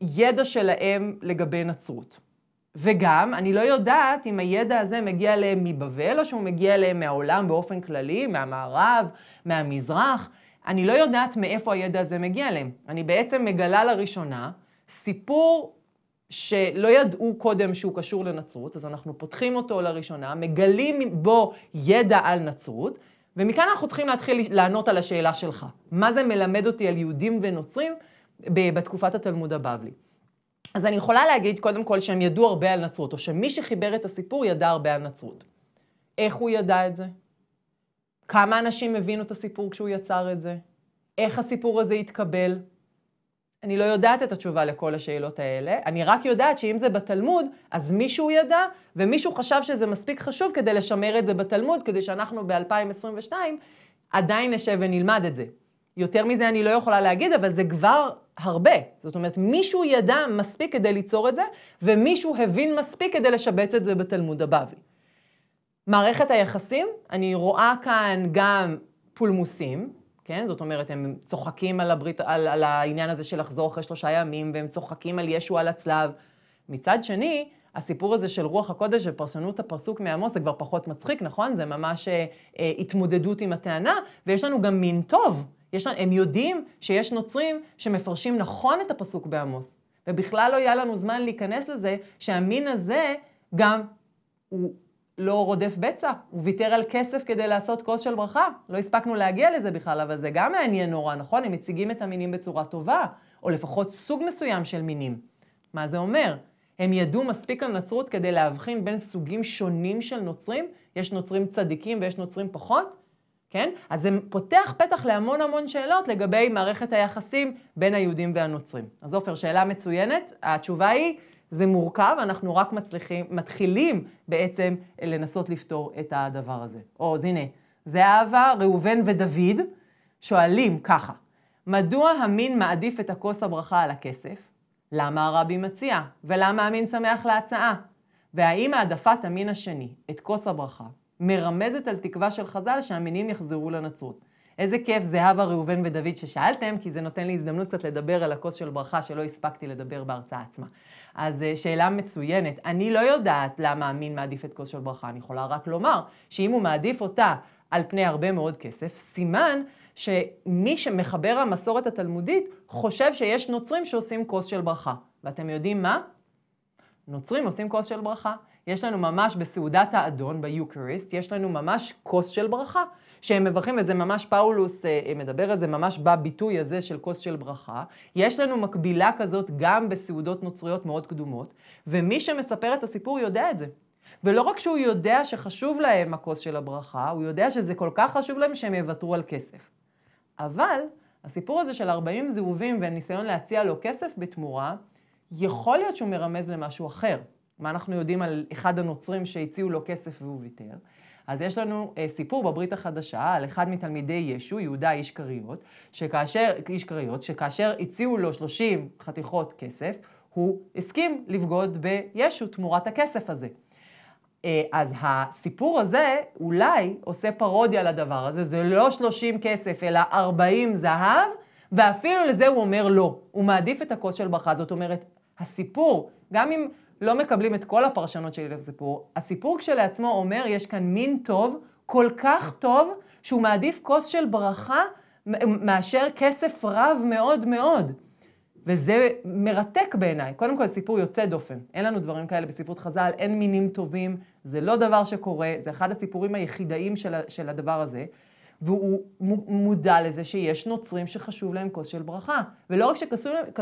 ידע שלהם לגבי נצרות. וגם, אני לא יודעת אם הידע הזה מגיע אליהם מבבל, או שהוא מגיע אליהם מהעולם באופן כללי, מהמערב, מהמזרח. אני לא יודעת מאיפה הידע הזה מגיע אליהם. אני בעצם מגלה לראשונה סיפור שלא ידעו קודם שהוא קשור לנצרות, אז אנחנו פותחים אותו לראשונה, מגלים בו ידע על נצרות, ומכאן אנחנו צריכים להתחיל לענות על השאלה שלך. מה זה מלמד אותי על יהודים ונוצרים? בתקופת התלמוד הבבלי. אז אני יכולה להגיד, קודם כל, שהם ידעו הרבה על נצרות, או שמי שחיבר את הסיפור ידע הרבה על נצרות. איך הוא ידע את זה? כמה אנשים הבינו את הסיפור כשהוא יצר את זה? איך הסיפור הזה התקבל? אני לא יודעת את התשובה לכל השאלות האלה, אני רק יודעת שאם זה בתלמוד, אז מישהו ידע, ומישהו חשב שזה מספיק חשוב כדי לשמר את זה בתלמוד, כדי שאנחנו ב-2022 עדיין נשב ונלמד את זה. יותר מזה אני לא יכולה להגיד, אבל זה כבר הרבה. זאת אומרת, מישהו ידע מספיק כדי ליצור את זה, ומישהו הבין מספיק כדי לשבץ את זה בתלמוד הבבלי. מערכת היחסים, אני רואה כאן גם פולמוסים, כן? זאת אומרת, הם צוחקים על, הברית, על, על העניין הזה של לחזור אחרי שלושה ימים, והם צוחקים על ישו על הצלב. מצד שני, הסיפור הזה של רוח הקודש ופרשנות הפרסוק מעמוס זה כבר פחות מצחיק, נכון? זה ממש אה, אה, התמודדות עם הטענה, ויש לנו גם מין טוב. יש, הם יודעים שיש נוצרים שמפרשים נכון את הפסוק בעמוס. ובכלל לא היה לנו זמן להיכנס לזה שהמין הזה גם הוא לא רודף בצע, הוא ויתר על כסף כדי לעשות כוס של ברכה. לא הספקנו להגיע לזה בכלל, אבל זה גם מעניין נורא, נכון? הם מציגים את המינים בצורה טובה, או לפחות סוג מסוים של מינים. מה זה אומר? הם ידעו מספיק על נצרות כדי להבחין בין סוגים שונים של נוצרים? יש נוצרים צדיקים ויש נוצרים פחות? כן? אז זה פותח פתח להמון המון שאלות לגבי מערכת היחסים בין היהודים והנוצרים. אז עופר, שאלה מצוינת. התשובה היא, זה מורכב, אנחנו רק מצליחים, מתחילים בעצם לנסות לפתור את הדבר הזה. או, אז הנה, זהבה, ראובן ודוד שואלים ככה, מדוע המין מעדיף את הכוס הברכה על הכסף? למה הרבי מציע? ולמה המין שמח להצעה? והאם העדפת המין השני את כוס הברכה מרמזת על תקווה של חז"ל שהמינים יחזרו לנצרות. איזה כיף זהבה, ראובן ודוד ששאלתם, כי זה נותן לי הזדמנות קצת לדבר על הכוס של ברכה שלא הספקתי לדבר בהרצאה עצמה. אז אה, שאלה מצוינת. אני לא יודעת למה המין מעדיף את כוס של ברכה, אני יכולה רק לומר שאם הוא מעדיף אותה על פני הרבה מאוד כסף, סימן שמי שמחבר המסורת התלמודית חושב שיש נוצרים שעושים כוס של ברכה. ואתם יודעים מה? נוצרים עושים כוס של ברכה. יש לנו ממש בסעודת האדון, ביוקריסט, יש לנו ממש כוס של ברכה. שהם מברכים, וזה ממש פאולוס אה, אה, מדבר על זה ממש בביטוי הזה של כוס של ברכה. יש לנו מקבילה כזאת גם בסעודות נוצריות מאוד קדומות, ומי שמספר את הסיפור יודע את זה. ולא רק שהוא יודע שחשוב להם הכוס של הברכה, הוא יודע שזה כל כך חשוב להם שהם יוותרו על כסף. אבל הסיפור הזה של 40 זהובים וניסיון להציע לו כסף בתמורה, יכול להיות שהוא מרמז למשהו אחר. מה אנחנו יודעים על אחד הנוצרים שהציעו לו כסף והוא ויתר? אז יש לנו אה, סיפור בברית החדשה על אחד מתלמידי ישו, יהודה איש כריות, שכאשר, איש כריות, שכאשר הציעו לו 30 חתיכות כסף, הוא הסכים לבגוד בישו תמורת הכסף הזה. אה, אז הסיפור הזה אולי עושה פרודיה לדבר הזה, זה לא 30 כסף אלא 40 זהב, ואפילו לזה הוא אומר לא. הוא מעדיף את הכוס של ברכה, זאת אומרת, הסיפור, גם אם לא מקבלים את כל הפרשנות שלי לסיפור. הסיפור כשלעצמו אומר, יש כאן מין טוב, כל כך טוב, שהוא מעדיף כוס של ברכה מאשר כסף רב מאוד מאוד. וזה מרתק בעיניי. קודם כל, סיפור יוצא דופן. אין לנו דברים כאלה בספרות חז"ל, אין מינים טובים, זה לא דבר שקורה, זה אחד הסיפורים היחידאים של, של הדבר הזה. והוא מודע לזה שיש נוצרים שחשוב להם כוס של ברכה. ולא רק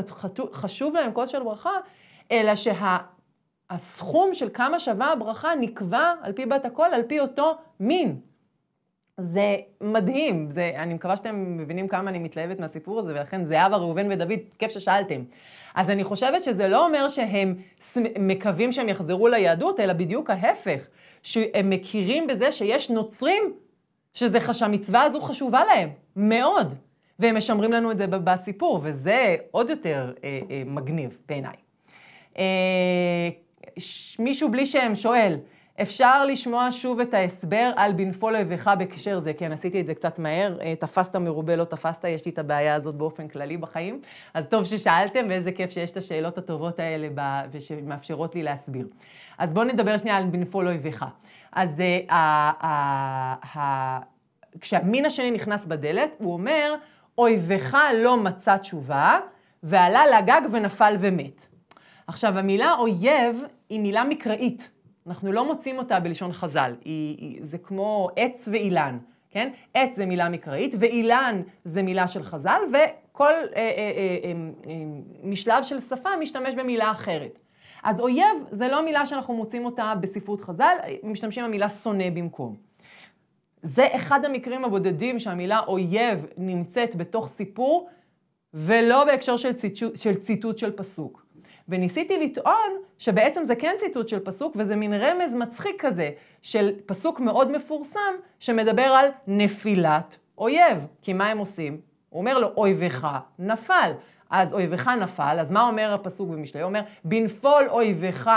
שחשוב להם כוס של ברכה, אלא שה... הסכום של כמה שווה הברכה נקבע על פי בת הקול, על פי אותו מין. זה מדהים, זה, אני מקווה שאתם מבינים כמה אני מתלהבת מהסיפור הזה, ולכן זהבה, ראובן ודוד, כיף ששאלתם. אז אני חושבת שזה לא אומר שהם מקווים שהם יחזרו ליהדות, אלא בדיוק ההפך, שהם מכירים בזה שיש נוצרים שזה, שהמצווה הזו חשובה להם, מאוד. והם משמרים לנו את זה בסיפור, וזה עוד יותר אה, אה, מגניב בעיניי. אה, מישהו בלי שם שואל, אפשר לשמוע שוב את ההסבר על בנפול אויביך בקשר זה, כן, עשיתי את זה קצת מהר, אה, תפסת מרובה, לא תפסת, יש לי את הבעיה הזאת באופן כללי בחיים, אז טוב ששאלתם, ואיזה כיף שיש את השאלות הטובות האלה ב... ושמאפשרות לי להסביר. אז בואו נדבר שנייה על בנפול אויביך. אז אה, ה... ה... ה... כשהמין השני נכנס בדלת, הוא אומר, אויביך לא מצא תשובה, ועלה לגג ונפל ומת. עכשיו, המילה אויב היא מילה מקראית. אנחנו לא מוצאים אותה בלשון חז"ל. היא, היא, זה כמו עץ ואילן, כן? עץ זה מילה מקראית, ואילן זה מילה של חז"ל, וכל אה, אה, אה, אה, אה, משלב של שפה משתמש במילה אחרת. אז אויב זה לא מילה שאנחנו מוצאים אותה בספרות חז"ל, משתמשים במילה שונא במקום. זה אחד המקרים הבודדים שהמילה אויב נמצאת בתוך סיפור, ולא בהקשר של, ציטוט של ציטוט של פסוק. וניסיתי לטעון שבעצם זה כן ציטוט של פסוק, וזה מין רמז מצחיק כזה של פסוק מאוד מפורסם, שמדבר על נפילת אויב. כי מה הם עושים? הוא אומר לו, אויבך נפל. אז אויבך נפל, אז מה אומר הפסוק במשלי? הוא אומר, בנפול אויבך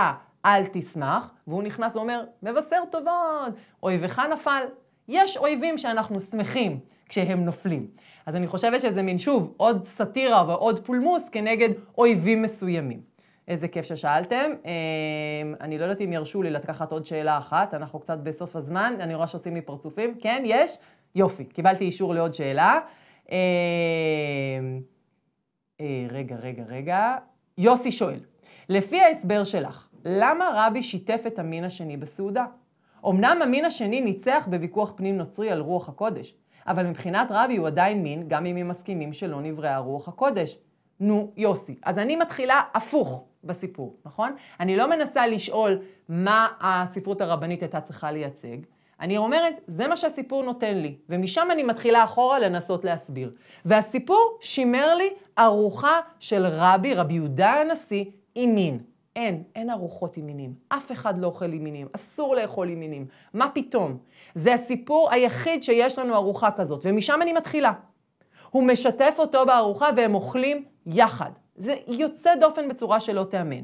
אל תשמח, והוא נכנס ואומר, מבשר טובות, אויבך נפל. יש אויבים שאנחנו שמחים כשהם נופלים. אז אני חושבת שזה מין, שוב, עוד סאטירה ועוד פולמוס כנגד אויבים מסוימים. איזה כיף ששאלתם. אמ, אני לא יודעת אם ירשו לי לקחת עוד שאלה אחת, אנחנו קצת בסוף הזמן, אני רואה שעושים לי פרצופים. כן, יש? יופי, קיבלתי אישור לעוד שאלה. אמ, אה, רגע, רגע, רגע. יוסי שואל, לפי ההסבר שלך, למה רבי שיתף את המין השני בסעודה? אמנם המין השני ניצח בוויכוח פנים נוצרי על רוח הקודש, אבל מבחינת רבי הוא עדיין מין, גם אם הם מסכימים שלא נבראה רוח הקודש. נו, יוסי. אז אני מתחילה הפוך. בסיפור, נכון? אני לא מנסה לשאול מה הספרות הרבנית הייתה צריכה לייצג. אני אומרת, זה מה שהסיפור נותן לי, ומשם אני מתחילה אחורה לנסות להסביר. והסיפור שימר לי ארוחה של רבי, רבי יהודה הנשיא, עם מין. אין, אין ארוחות עם מינים. אף אחד לא אוכל עם מינים, אסור לאכול עם מינים. מה פתאום? זה הסיפור היחיד שיש לנו ארוחה כזאת, ומשם אני מתחילה. הוא משתף אותו בארוחה והם אוכלים יחד. זה יוצא דופן בצורה שלא תיאמן.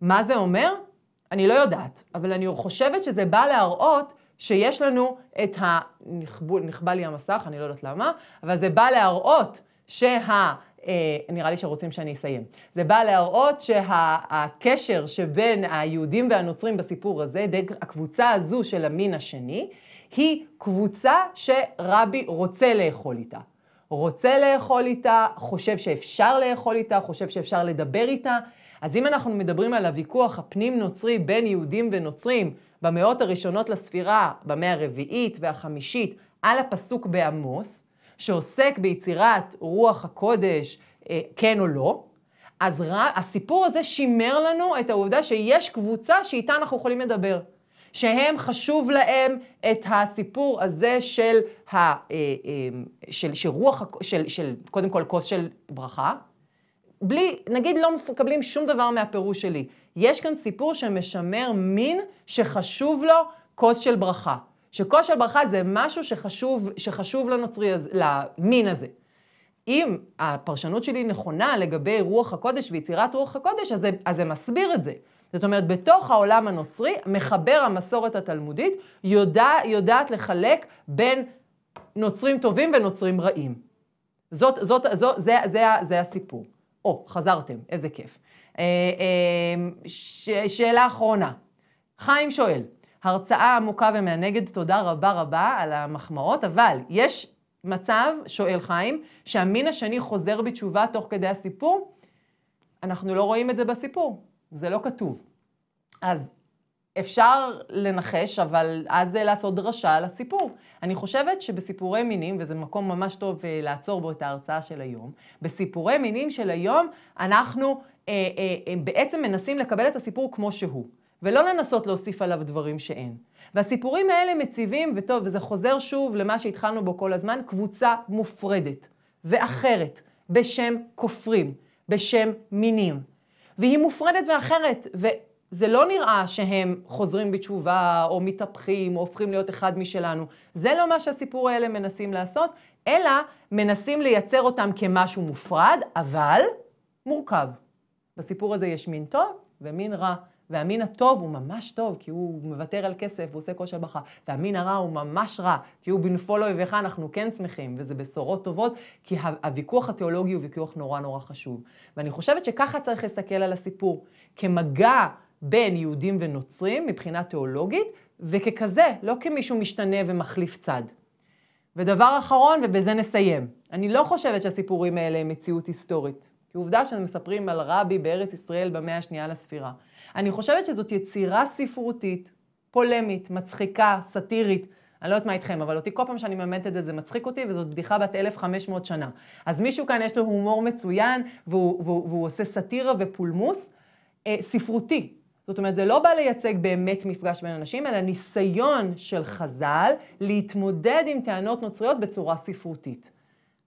מה זה אומר? אני לא יודעת, אבל אני חושבת שזה בא להראות שיש לנו את ה... נכבל, לי המסך, אני לא יודעת למה, אבל זה בא להראות שה... אה, נראה לי שרוצים שאני אסיים. זה בא להראות שהקשר שה, שבין היהודים והנוצרים בסיפור הזה, הקבוצה הזו של המין השני, היא קבוצה שרבי רוצה לאכול איתה. רוצה לאכול איתה, חושב שאפשר לאכול איתה, חושב שאפשר לדבר איתה. אז אם אנחנו מדברים על הוויכוח הפנים-נוצרי בין יהודים ונוצרים במאות הראשונות לספירה, במאה הרביעית והחמישית, על הפסוק בעמוס, שעוסק ביצירת רוח הקודש, אה, כן או לא, אז הסיפור הזה שימר לנו את העובדה שיש קבוצה שאיתה אנחנו יכולים לדבר. שהם חשוב להם את הסיפור הזה של, ה, אה, אמ, של, של רוח, של, של קודם כל כוס של ברכה. בלי, נגיד לא מקבלים שום דבר מהפירוש שלי. יש כאן סיפור שמשמר מין שחשוב לו כוס של ברכה. שכוס של ברכה זה משהו שחשוב, שחשוב לנוצרי, למין הזה. אם הפרשנות שלי נכונה לגבי רוח הקודש ויצירת רוח הקודש, אז זה, אז זה מסביר את זה. זאת אומרת, בתוך העולם הנוצרי, מחבר המסורת התלמודית יודע, יודעת לחלק בין נוצרים טובים ונוצרים רעים. זאת, זאת, זאת, זה, זה, זה זה הסיפור. או, חזרתם, איזה כיף. אה, אה, ש, שאלה אחרונה. חיים שואל, הרצאה עמוקה ומהנגד, תודה רבה רבה על המחמאות, אבל יש מצב, שואל חיים, שהמין השני חוזר בתשובה תוך כדי הסיפור? אנחנו לא רואים את זה בסיפור. זה לא כתוב. אז אפשר לנחש, אבל אז זה לעשות דרשה על הסיפור. אני חושבת שבסיפורי מינים, וזה מקום ממש טוב אה, לעצור בו את ההרצאה של היום, בסיפורי מינים של היום אנחנו אה, אה, אה, בעצם מנסים לקבל את הסיפור כמו שהוא, ולא לנסות להוסיף עליו דברים שאין. והסיפורים האלה מציבים, וטוב, וזה חוזר שוב למה שהתחלנו בו כל הזמן, קבוצה מופרדת ואחרת, בשם כופרים, בשם מינים. והיא מופרדת ואחרת. וזה לא נראה שהם חוזרים בתשובה, או מתהפכים, או הופכים להיות אחד משלנו. זה לא מה שהסיפור האלה מנסים לעשות, אלא מנסים לייצר אותם כמשהו מופרד, אבל מורכב. בסיפור הזה יש מין טוב ומין רע. והמין הטוב הוא ממש טוב, כי הוא מוותר על כסף הוא עושה כושר ברכה, והמין הרע הוא ממש רע, כי הוא בנפול אויביך אנחנו כן שמחים, וזה בשורות טובות, כי הוויכוח התיאולוגי הוא ויכוח נורא נורא חשוב. ואני חושבת שככה צריך להסתכל על הסיפור, כמגע בין יהודים ונוצרים מבחינה תיאולוגית, וככזה, לא כמישהו משתנה ומחליף צד. ודבר אחרון, ובזה נסיים, אני לא חושבת שהסיפורים האלה הם מציאות היסטורית. כי עובדה מספרים על רבי בארץ ישראל במאה השנייה לספירה. אני חושבת שזאת יצירה ספרותית, פולמית, מצחיקה, סאטירית. אני לא יודעת מה איתכם, אבל אותי כל פעם שאני מממנת את זה, זה מצחיק אותי, וזאת בדיחה בת 1,500 שנה. אז מישהו כאן יש לו הומור מצוין, והוא, והוא, והוא עושה סאטירה ופולמוס אה, ספרותי. זאת אומרת, זה לא בא לייצג באמת מפגש בין אנשים, אלא ניסיון של חז"ל להתמודד עם טענות נוצריות בצורה ספרותית.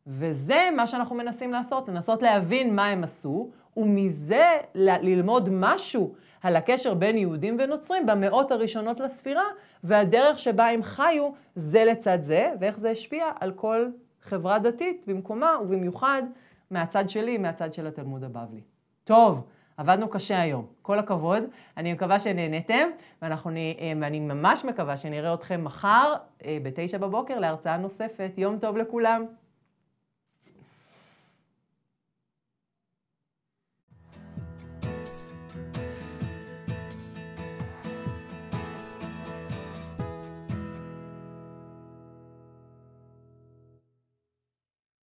וזה מה שאנחנו מנסים לעשות, לנסות להבין מה הם עשו, ומזה ל- ללמוד משהו על הקשר בין יהודים ונוצרים במאות הראשונות לספירה, והדרך שבה הם חיו זה לצד זה, ואיך זה השפיע על כל חברה דתית במקומה, ובמיוחד מהצד שלי, מהצד של התלמוד הבבלי. טוב, עבדנו קשה היום. כל הכבוד, אני מקווה שנהנתם, ואנחנו, אה, ואני ממש מקווה שנראה אתכם מחר אה, בתשע בבוקר להרצאה נוספת. יום טוב לכולם.